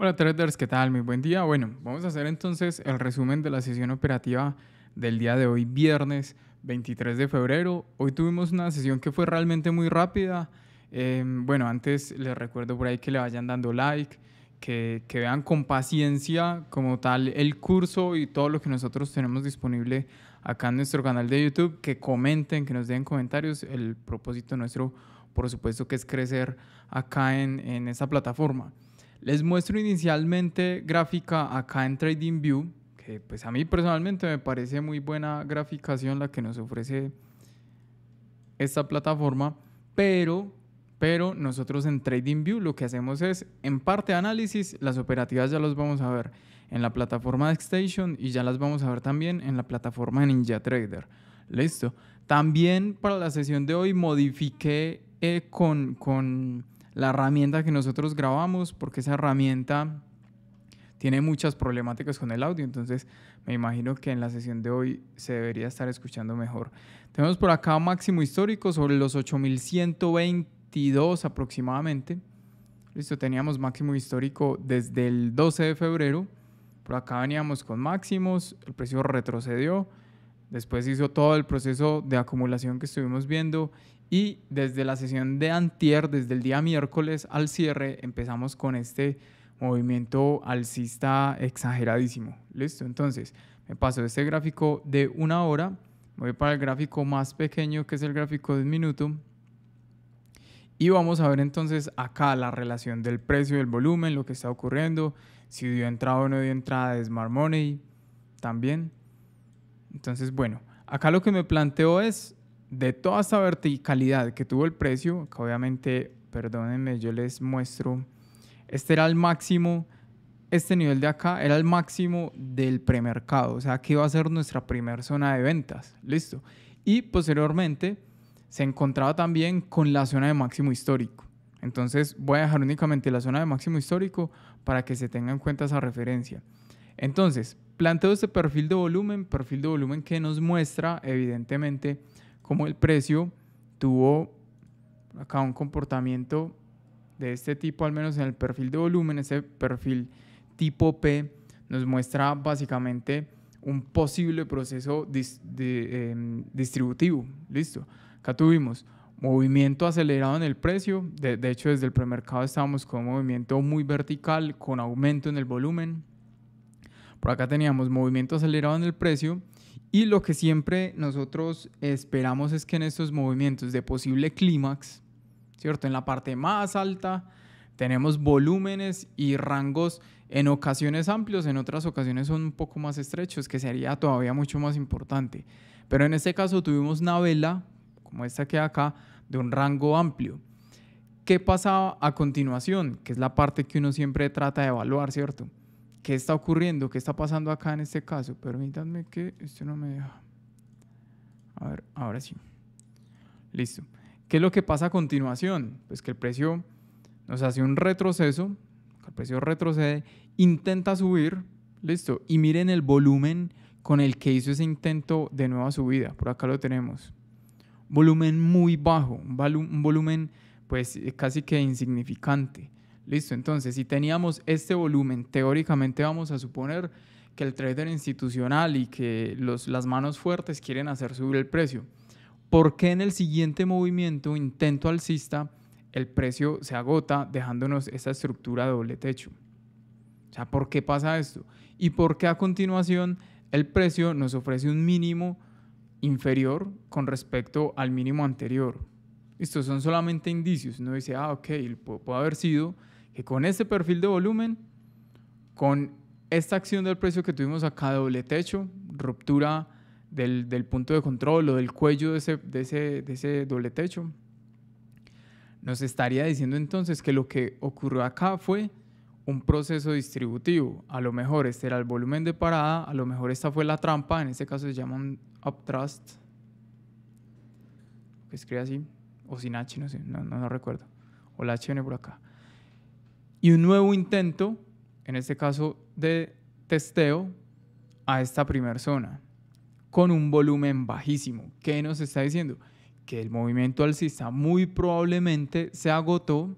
Hola traders, ¿qué tal? Muy buen día. Bueno, vamos a hacer entonces el resumen de la sesión operativa del día de hoy, viernes 23 de febrero. Hoy tuvimos una sesión que fue realmente muy rápida. Eh, bueno, antes les recuerdo por ahí que le vayan dando like, que, vean con paciencia como tal el curso y todo lo que nosotros tenemos disponible acá en nuestro canal de YouTube, que comenten, que nos den comentarios. El propósito nuestro, por supuesto, que es crecer acá en, en esta plataforma. Les muestro inicialmente gráfica acá en TradingView, que pues a mí personalmente me parece muy buena graficación la que nos ofrece esta plataforma, pero, pero nosotros en TradingView lo que hacemos es, en parte análisis, las operativas ya las vamos a ver en la plataforma de Station y ya las vamos a ver también en la plataforma NinjaTrader. Listo. También para la sesión de hoy modifiqué eh, con, con la herramienta que nosotros grabamos, porque esa herramienta tiene muchas problemáticas con el audio, entonces me imagino que en la sesión de hoy se debería estar escuchando mejor. Tenemos por acá máximo histórico sobre los 8122 aproximadamente. Listo, teníamos máximo histórico desde el 12 de febrero. Por acá veníamos con máximos, el precio retrocedió Después hizo todo el proceso de acumulación que estuvimos viendo y desde la sesión de antier, desde el día miércoles al cierre, empezamos con este movimiento alcista exageradísimo. ¿Listo? Entonces, me paso este gráfico de una hora, voy para el gráfico más pequeño, que es el gráfico de un minuto, y vamos a ver entonces acá la relación del precio del volumen, lo que está ocurriendo, si dio entrada o no dio entrada de Smart Money también. Entonces, bueno, acá lo que me planteo es, de toda esta verticalidad que tuvo el precio, que obviamente, perdónenme, yo les muestro, este era el máximo, este nivel de acá era el máximo del premercado, o sea, que iba a ser nuestra primera zona de ventas, listo. Y posteriormente se encontraba también con la zona de máximo histórico. Entonces voy a dejar únicamente la zona de máximo histórico para que se tenga en cuenta esa referencia. Entonces, planteo este perfil de volumen, perfil de volumen que nos muestra evidentemente cómo el precio tuvo acá un comportamiento de este tipo, al menos en el perfil de volumen, ese perfil tipo P nos muestra básicamente un posible proceso em, distributivo. Listo. Acá tuvimos movimiento acelerado en el precio. De, hecho, desde el premercado estábamos con un movimiento muy vertical, con aumento en el volumen. Por acá teníamos movimiento acelerado en el precio y lo que siempre nosotros esperamos es que en estos movimientos de posible clímax, ¿cierto? En la parte más alta tenemos volúmenes y rangos en ocasiones amplios, en otras ocasiones son un poco más estrechos, que sería todavía mucho más importante. Pero en este caso tuvimos una vela, como esta que acá, de un rango amplio. ¿Qué pasaba a continuación? Que es la parte que uno siempre trata de evaluar, ¿cierto? qué está ocurriendo, qué está pasando acá en este caso. Permítanme que esto no me deja. A ver, ahora sí. Listo. ¿Qué es lo que pasa a continuación? Pues que el precio nos hace un retroceso, el precio retrocede, intenta subir, listo. Y miren el volumen con el que hizo ese intento de nueva subida. Por acá lo tenemos. Volumen muy bajo, un volumen pues casi que insignificante. Listo, entonces si teníamos este volumen, teóricamente vamos a suponer que el trader institucional y que las manos fuertes quieren hacer subir el precio. ¿Por qué en el siguiente movimiento, intento alcista, el precio se agota dejándonos esa estructura de doble techo? O sea, ¿por qué pasa esto? ¿Y por qué a continuación el precio nos ofrece un mínimo inferior con respecto al mínimo anterior? Estos son solamente indicios. Uno dice, ah, ok, puede haber sido que con ese perfil de volumen, con esta acción del precio que tuvimos acá, doble techo, ruptura del, punto de control o del cuello de ese, de ese, doble techo, nos estaría diciendo entonces que lo que ocurrió acá fue un proceso distributivo. A lo mejor este era el volumen de parada, a lo mejor esta fue la trampa, en este caso se llama un uptrust, que escribe así, o sin H, no recuerdo, o la HN por acá y un nuevo intento, en este caso de testeo, a esta primera zona con un volumen bajísimo. ¿Qué nos está diciendo? Que el movimiento alcista muy probablemente se agotó,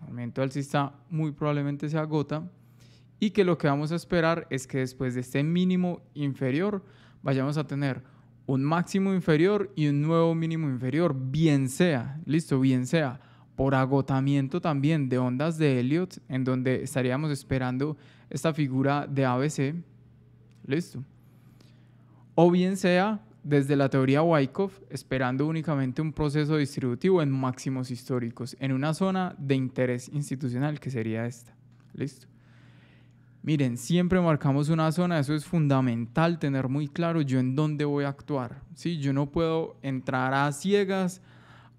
el movimiento alcista muy probablemente se agota y que lo que vamos a esperar es que después de este mínimo inferior vayamos a tener un máximo inferior y un nuevo mínimo inferior, bien sea, listo, bien sea por agotamiento también de ondas de Elliot, en donde estaríamos esperando esta figura de ABC. Listo. O bien sea desde la teoría Wyckoff, esperando únicamente un proceso distributivo en máximos históricos, en una zona de interés institucional que sería esta. Listo. Miren, siempre marcamos una zona, eso es fundamental tener muy claro yo en dónde voy a actuar. ¿sí? Yo no puedo entrar a ciegas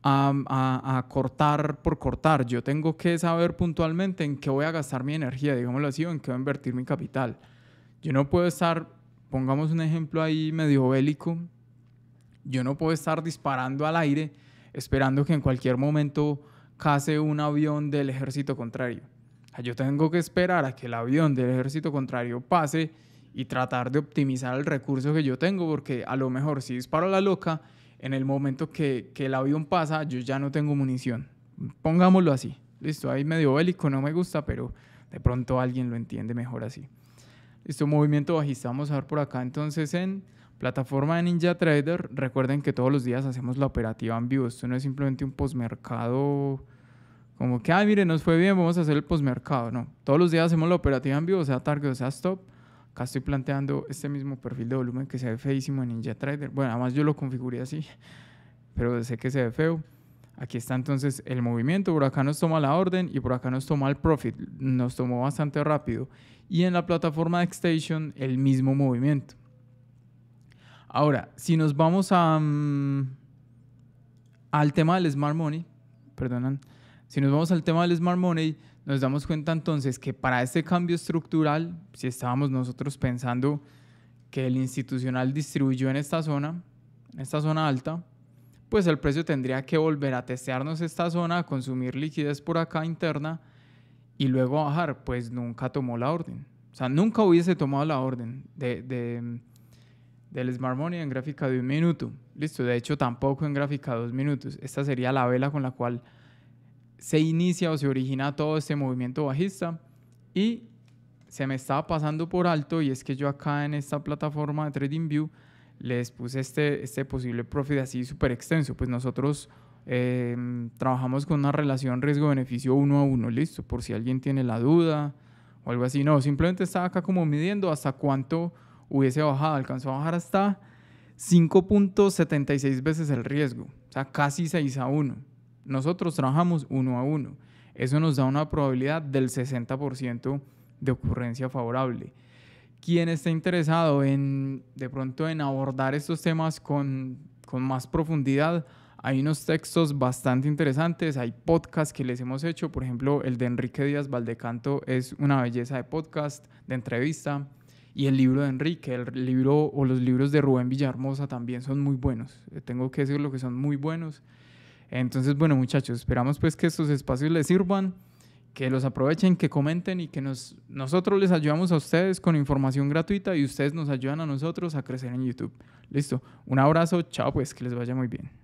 a, cortar por cortar. Yo tengo que saber puntualmente en qué voy a gastar mi energía, digámoslo así, en qué voy a invertir mi capital. Yo no puedo estar, pongamos un ejemplo ahí medio bélico, yo no puedo estar disparando al aire esperando que en cualquier momento case un avión del ejército contrario. Yo tengo que esperar a que el avión del ejército contrario pase y tratar de optimizar el recurso que yo tengo, porque a lo mejor si disparo a la loca, en el momento que, el avión pasa, yo ya no tengo munición. Pongámoslo así. Listo, ahí medio bélico, no me gusta, pero de pronto alguien lo entiende mejor así. Listo, movimiento bajista. Vamos a ver por acá entonces en plataforma de Ninja Trader. Recuerden que todos los días hacemos la operativa en vivo. Esto no es simplemente un postmercado como que, ay, mire, nos fue bien, vamos a hacer el postmercado. No, todos los días hacemos la operativa en vivo, sea target o sea stop acá estoy planteando este mismo perfil de volumen que se ve feísimo en Ninja Trader. Bueno, además yo lo configuré así, pero sé que se ve feo. Aquí está entonces el movimiento, por acá nos toma la orden y por acá nos toma el profit. Nos tomó bastante rápido. Y en la plataforma de Xtation, el mismo movimiento. Ahora, si nos vamos a, mm, al tema del Smart Money, perdonan, si nos vamos al tema del Smart Money, nos damos cuenta entonces que para este cambio estructural, si estábamos nosotros pensando que el institucional distribuyó en esta zona, en esta zona alta, pues el precio tendría que volver a testearnos esta zona, a consumir liquidez por acá interna y luego bajar, pues nunca tomó la orden. O sea, nunca hubiese tomado la orden del Smart Money en gráfica de un minuto. Listo, de hecho tampoco en gráfica de dos minutos. Esta sería la vela con la cual se inicia o se origina todo este movimiento bajista y se me estaba pasando por alto y es que yo acá en esta plataforma de TradingView les puse este, este posible profit así súper extenso, pues nosotros em, trabajamos con una relación riesgo-beneficio uno a uno, listo, por si alguien tiene la duda o algo así, no, simplemente estaba acá como midiendo hasta cuánto hubiese bajado, alcanzó a bajar hasta 5.76 veces el riesgo, o sea, casi 6 a 1. Nosotros trabajamos uno a uno. Eso nos da una probabilidad del 60% de ocurrencia favorable. Quien esté interesado en de pronto en abordar estos temas con, con más profundidad, hay unos textos bastante interesantes, hay podcasts que les hemos hecho, por ejemplo, el de Enrique Díaz Valdecanto es una belleza de podcast, de entrevista, y el libro de Enrique, el libro o los libros de Rubén Villahermosa también son muy buenos, tengo que decir lo que son muy buenos. Entonces, bueno, muchachos, esperamos pues que estos espacios les sirvan, que los aprovechen, que comenten y que nos, nosotros les ayudamos a ustedes con información gratuita y ustedes nos ayudan a nosotros a crecer en YouTube. Listo. Un abrazo, chao pues, que les vaya muy bien.